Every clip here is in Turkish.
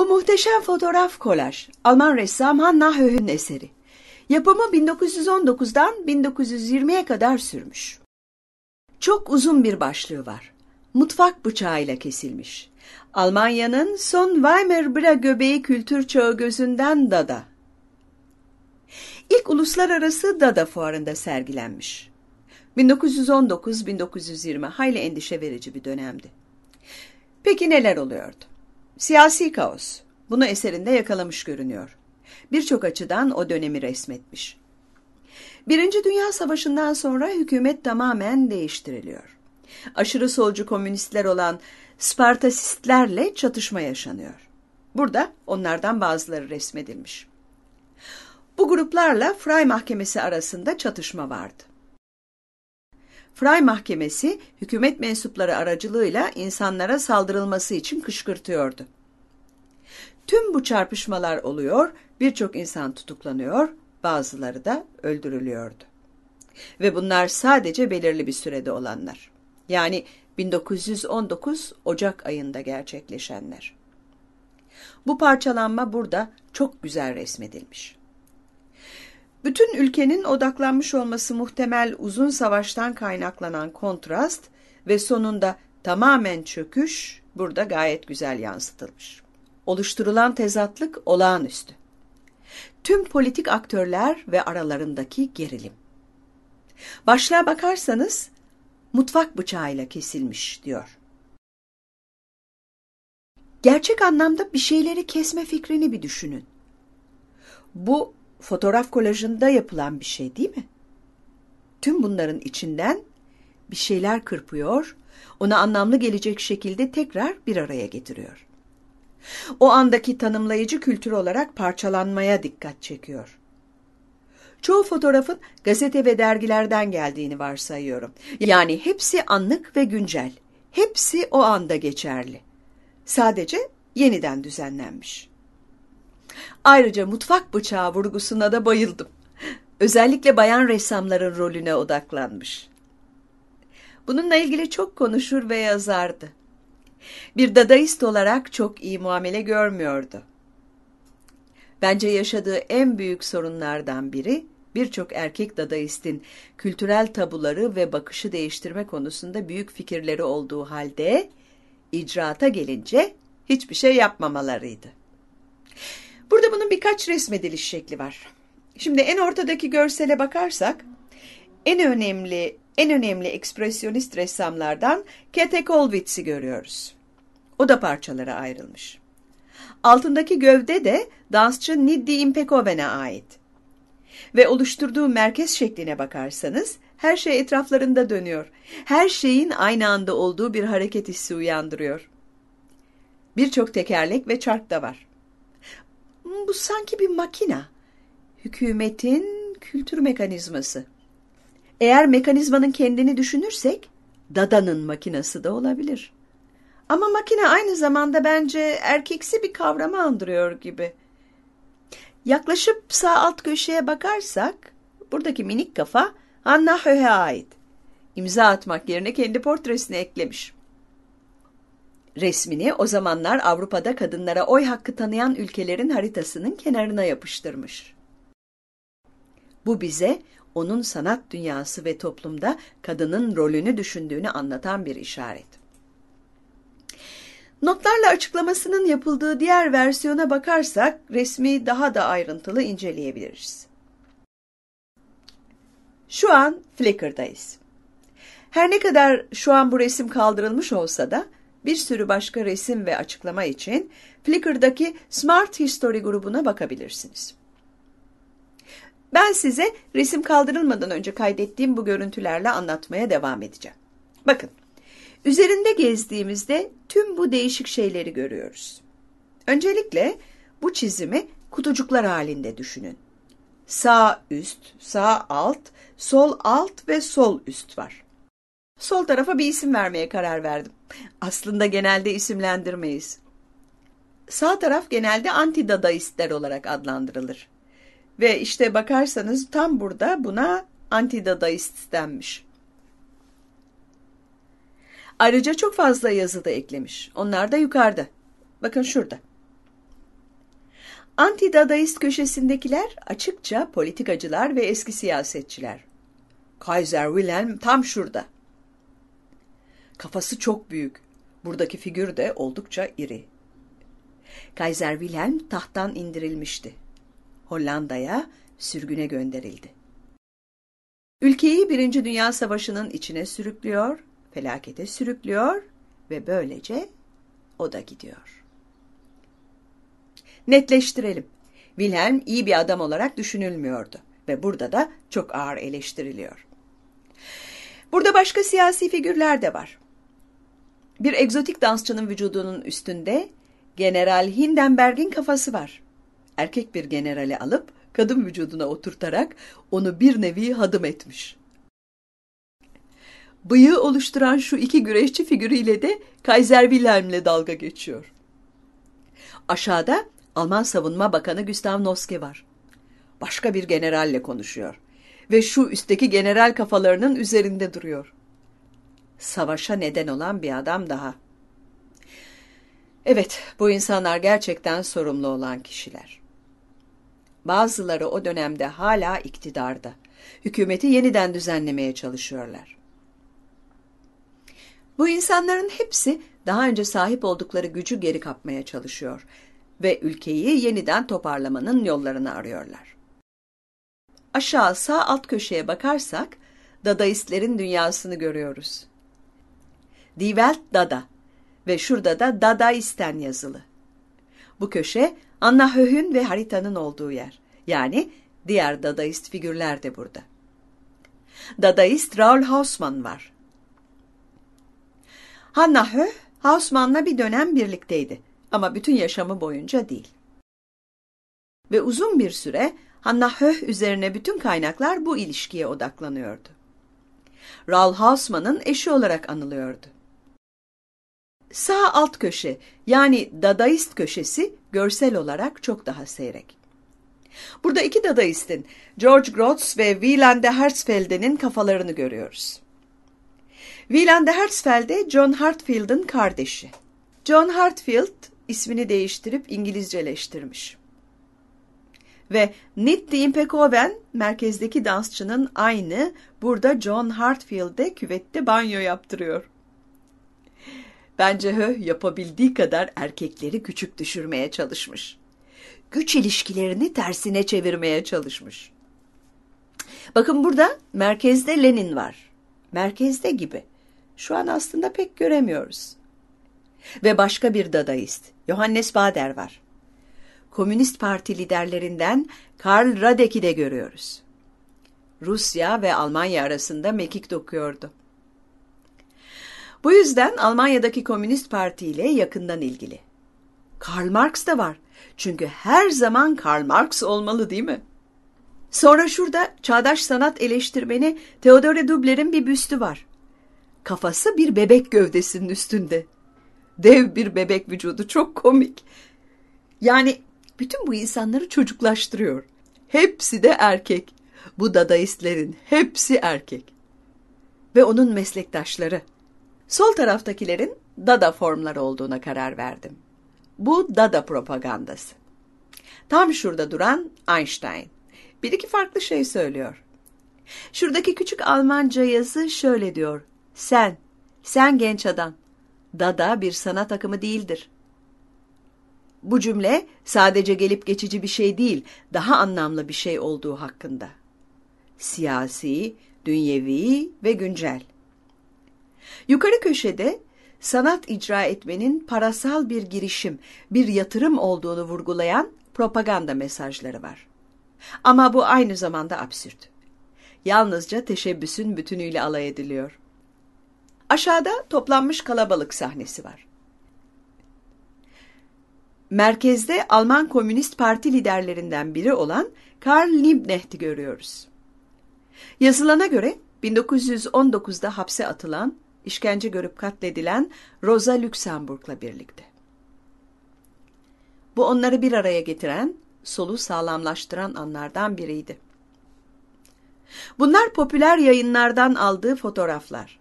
Bu muhteşem fotoğraf kolaj Alman ressam Hannah Höh'ün eseri. Yapımı 1919'dan 1920'ye kadar sürmüş. Çok uzun bir başlığı var. Mutfak bıçağıyla kesilmiş. Almanya'nın son Weimar Bira göbeği kültür çağı gözünden Dada. İlk uluslararası Dada fuarında sergilenmiş. 1919-1920 hayli endişe verici bir dönemdi. Peki neler oluyordu? Siyasi kaos. Bunu eserinde yakalamış görünüyor. Birçok açıdan o dönemi resmetmiş. Birinci Dünya Savaşı'ndan sonra hükümet tamamen değiştiriliyor. Aşırı solcu komünistler olan Spartasistlerle çatışma yaşanıyor. Burada onlardan bazıları resmedilmiş. Bu gruplarla Fray Mahkemesi arasında çatışma vardı. Fray Mahkemesi hükümet mensupları aracılığıyla insanlara saldırılması için kışkırtıyordu. Tüm bu çarpışmalar oluyor, birçok insan tutuklanıyor, bazıları da öldürülüyordu. Ve bunlar sadece belirli bir sürede olanlar. Yani 1919 Ocak ayında gerçekleşenler. Bu parçalanma burada çok güzel resmedilmiş. Bütün ülkenin odaklanmış olması muhtemel uzun savaştan kaynaklanan kontrast ve sonunda tamamen çöküş burada gayet güzel yansıtılmış. Oluşturulan tezatlık olağanüstü. Tüm politik aktörler ve aralarındaki gerilim. Başlığa bakarsanız mutfak bıçağıyla kesilmiş diyor. Gerçek anlamda bir şeyleri kesme fikrini bir düşünün. Bu fotoğraf kolajında yapılan bir şey değil mi? Tüm bunların içinden bir şeyler kırpıyor, ona anlamlı gelecek şekilde tekrar bir araya getiriyor. O andaki tanımlayıcı kültür olarak parçalanmaya dikkat çekiyor. Çoğu fotoğrafın gazete ve dergilerden geldiğini varsayıyorum. Yani hepsi anlık ve güncel. Hepsi o anda geçerli. Sadece yeniden düzenlenmiş. Ayrıca mutfak bıçağı vurgusuna da bayıldım. Özellikle bayan ressamların rolüne odaklanmış. Bununla ilgili çok konuşur ve yazardı. Bir dadaist olarak çok iyi muamele görmüyordu. Bence yaşadığı en büyük sorunlardan biri birçok erkek dadaistin kültürel tabuları ve bakışı değiştirme konusunda büyük fikirleri olduğu halde icraata gelince hiçbir şey yapmamalarıydı. Burada bunun birkaç resmediliş şekli var. Şimdi en ortadaki görsele bakarsak en önemli en önemli ekspresyonist ressamlardan Kete Kollwitz'i görüyoruz. O da parçalara ayrılmış. Altındaki gövde de dansçı Niddi Impekoven'e ait. Ve oluşturduğu merkez şekline bakarsanız her şey etraflarında dönüyor. Her şeyin aynı anda olduğu bir hareket hissi uyandırıyor. Birçok tekerlek ve çark da var. Bu sanki bir makina. Hükümetin kültür mekanizması. Eğer mekanizmanın kendini düşünürsek dadanın makinası da olabilir. Ama makine aynı zamanda bence erkeksi bir kavramı andırıyor gibi. Yaklaşıp sağ alt köşeye bakarsak buradaki minik kafa Anna Höhe ait. İmza atmak yerine kendi portresini eklemiş resmini o zamanlar Avrupa'da kadınlara oy hakkı tanıyan ülkelerin haritasının kenarına yapıştırmış. Bu bize onun sanat dünyası ve toplumda kadının rolünü düşündüğünü anlatan bir işaret. Notlarla açıklamasının yapıldığı diğer versiyona bakarsak resmi daha da ayrıntılı inceleyebiliriz. Şu an Flickr'dayız. Her ne kadar şu an bu resim kaldırılmış olsa da bir sürü başka resim ve açıklama için Flickr'daki Smart History grubuna bakabilirsiniz. Ben size resim kaldırılmadan önce kaydettiğim bu görüntülerle anlatmaya devam edeceğim. Bakın, üzerinde gezdiğimizde tüm bu değişik şeyleri görüyoruz. Öncelikle bu çizimi kutucuklar halinde düşünün. Sağ üst, sağ alt, sol alt ve sol üst var. Sol tarafa bir isim vermeye karar verdim. Aslında genelde isimlendirmeyiz. Sağ taraf genelde antidadaistler olarak adlandırılır. Ve işte bakarsanız tam burada buna antidadaist denmiş. Ayrıca çok fazla yazı da eklemiş. Onlar da yukarıda. Bakın şurada. Antidadaist köşesindekiler açıkça politikacılar ve eski siyasetçiler. Kaiser Wilhelm tam şurada. Kafası çok büyük. Buradaki figür de oldukça iri. Kaiser Wilhelm tahttan indirilmişti. Hollanda'ya sürgüne gönderildi. Ülkeyi Birinci Dünya Savaşı'nın içine sürüklüyor, felakete sürüklüyor ve böylece o da gidiyor. Netleştirelim. Wilhelm iyi bir adam olarak düşünülmüyordu ve burada da çok ağır eleştiriliyor. Burada başka siyasi figürler de var. Bir egzotik dansçının vücudunun üstünde General Hindenberg'in kafası var. Erkek bir generali alıp kadın vücuduna oturtarak onu bir nevi hadım etmiş. Bıyığı oluşturan şu iki güreşçi figürüyle de Kaiser Wilhelm'le dalga geçiyor. Aşağıda Alman Savunma Bakanı Gustav Noske var. Başka bir generalle konuşuyor ve şu üstteki general kafalarının üzerinde duruyor savaşa neden olan bir adam daha. Evet, bu insanlar gerçekten sorumlu olan kişiler. Bazıları o dönemde hala iktidarda. Hükümeti yeniden düzenlemeye çalışıyorlar. Bu insanların hepsi daha önce sahip oldukları gücü geri kapmaya çalışıyor ve ülkeyi yeniden toparlamanın yollarını arıyorlar. Aşağı sağ alt köşeye bakarsak, Dadaistlerin dünyasını görüyoruz. Die Welt Dada ve şurada da Dadaisten yazılı. Bu köşe Anna Höh'ün ve haritanın olduğu yer. Yani diğer Dadaist figürler de burada. Dadaist Raul Hausmann var. Hanna Höh, Hausmann'la bir dönem birlikteydi ama bütün yaşamı boyunca değil. Ve uzun bir süre Hanna Höh üzerine bütün kaynaklar bu ilişkiye odaklanıyordu. Raul Hausmann'ın eşi olarak anılıyordu. Sağ alt köşe yani dadaist köşesi görsel olarak çok daha seyrek. Burada iki dadaistin George Grotz ve Wieland de Herzfeld'in kafalarını görüyoruz. Wieland de Herzfeld John Hartfield'ın kardeşi. John Hartfield ismini değiştirip İngilizceleştirmiş. Ve Nitti Impekoven merkezdeki dansçının aynı burada John Hartfield'e küvette banyo yaptırıyor. Bence Höh yapabildiği kadar erkekleri küçük düşürmeye çalışmış. Güç ilişkilerini tersine çevirmeye çalışmış. Bakın burada merkezde Lenin var. Merkezde gibi. Şu an aslında pek göremiyoruz. Ve başka bir dadaist, Johannes Bader var. Komünist Parti liderlerinden Karl Radek'i de görüyoruz. Rusya ve Almanya arasında mekik dokuyordu. Bu yüzden Almanya'daki Komünist Parti ile yakından ilgili. Karl Marx da var. Çünkü her zaman Karl Marx olmalı değil mi? Sonra şurada çağdaş sanat eleştirmeni Theodore Dubler'in bir büstü var. Kafası bir bebek gövdesinin üstünde. Dev bir bebek vücudu çok komik. Yani bütün bu insanları çocuklaştırıyor. Hepsi de erkek. Bu dadaistlerin hepsi erkek. Ve onun meslektaşları. Sol taraftakilerin Dada formları olduğuna karar verdim. Bu Dada propagandası. Tam şurada duran Einstein. Bir iki farklı şey söylüyor. Şuradaki küçük Almanca yazı şöyle diyor. Sen, sen genç adam. Dada bir sanat akımı değildir. Bu cümle sadece gelip geçici bir şey değil, daha anlamlı bir şey olduğu hakkında. Siyasi, dünyevi ve güncel. Yukarı köşede sanat icra etmenin parasal bir girişim, bir yatırım olduğunu vurgulayan propaganda mesajları var. Ama bu aynı zamanda absürt. Yalnızca teşebbüsün bütünüyle alay ediliyor. Aşağıda toplanmış kalabalık sahnesi var. Merkezde Alman Komünist Parti liderlerinden biri olan Karl Liebknecht'i görüyoruz. Yazılana göre 1919'da hapse atılan işkence görüp katledilen Rosa Luxemburg'la birlikte. Bu onları bir araya getiren, solu sağlamlaştıran anlardan biriydi. Bunlar popüler yayınlardan aldığı fotoğraflar.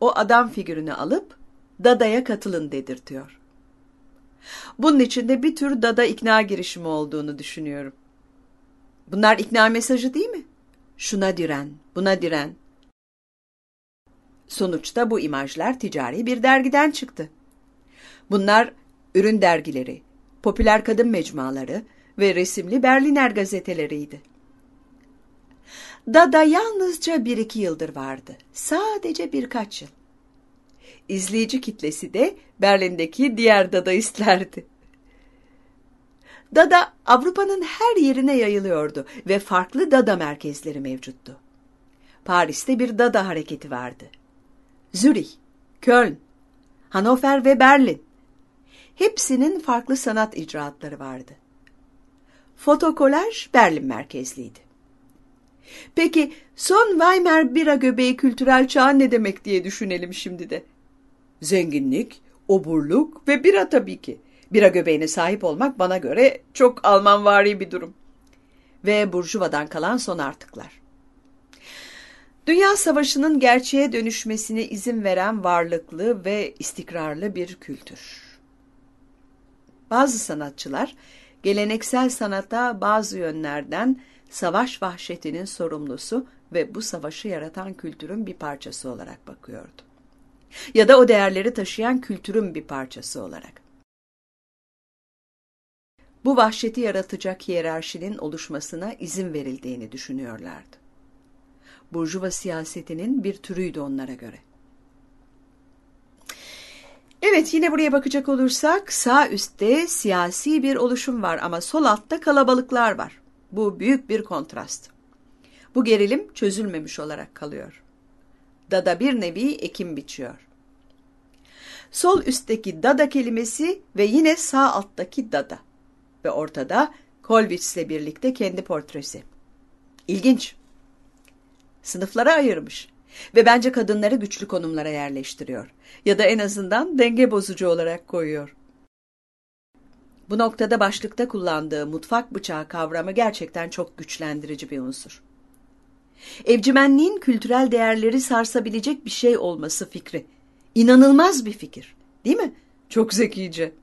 O adam figürünü alıp Dada'ya katılın dedirtiyor. Bunun içinde bir tür Dada ikna girişimi olduğunu düşünüyorum. Bunlar ikna mesajı değil mi? Şuna diren, buna diren, Sonuçta bu imajlar ticari bir dergiden çıktı. Bunlar ürün dergileri, popüler kadın mecmuaları ve resimli Berliner gazeteleriydi. Dada yalnızca bir iki yıldır vardı. Sadece birkaç yıl. İzleyici kitlesi de Berlin'deki diğer Dadaistlerdi. Dada Avrupa'nın her yerine yayılıyordu ve farklı Dada merkezleri mevcuttu. Paris'te bir Dada hareketi vardı. Zürih, Köln, Hanover ve Berlin. Hepsinin farklı sanat icraatları vardı. Fotokolaj Berlin merkezliydi. Peki son Weimar bira göbeği kültürel çağı ne demek diye düşünelim şimdi de. Zenginlik, oburluk ve bira tabii ki. Bira göbeğine sahip olmak bana göre çok Almanvari bir durum. Ve Burjuva'dan kalan son artıklar. Dünya Savaşı'nın gerçeğe dönüşmesine izin veren varlıklı ve istikrarlı bir kültür. Bazı sanatçılar geleneksel sanata bazı yönlerden savaş vahşetinin sorumlusu ve bu savaşı yaratan kültürün bir parçası olarak bakıyordu. Ya da o değerleri taşıyan kültürün bir parçası olarak. Bu vahşeti yaratacak hiyerarşinin oluşmasına izin verildiğini düşünüyorlardı burjuva siyasetinin bir türüydü onlara göre. Evet yine buraya bakacak olursak sağ üstte siyasi bir oluşum var ama sol altta kalabalıklar var. Bu büyük bir kontrast. Bu gerilim çözülmemiş olarak kalıyor. Dada bir nevi ekim biçiyor. Sol üstteki dada kelimesi ve yine sağ alttaki dada ve ortada Kolbiç ile birlikte kendi portresi. İlginç sınıflara ayırmış ve bence kadınları güçlü konumlara yerleştiriyor ya da en azından denge bozucu olarak koyuyor. Bu noktada başlıkta kullandığı mutfak bıçağı kavramı gerçekten çok güçlendirici bir unsur. Evcimenliğin kültürel değerleri sarsabilecek bir şey olması fikri. İnanılmaz bir fikir, değil mi? Çok zekice.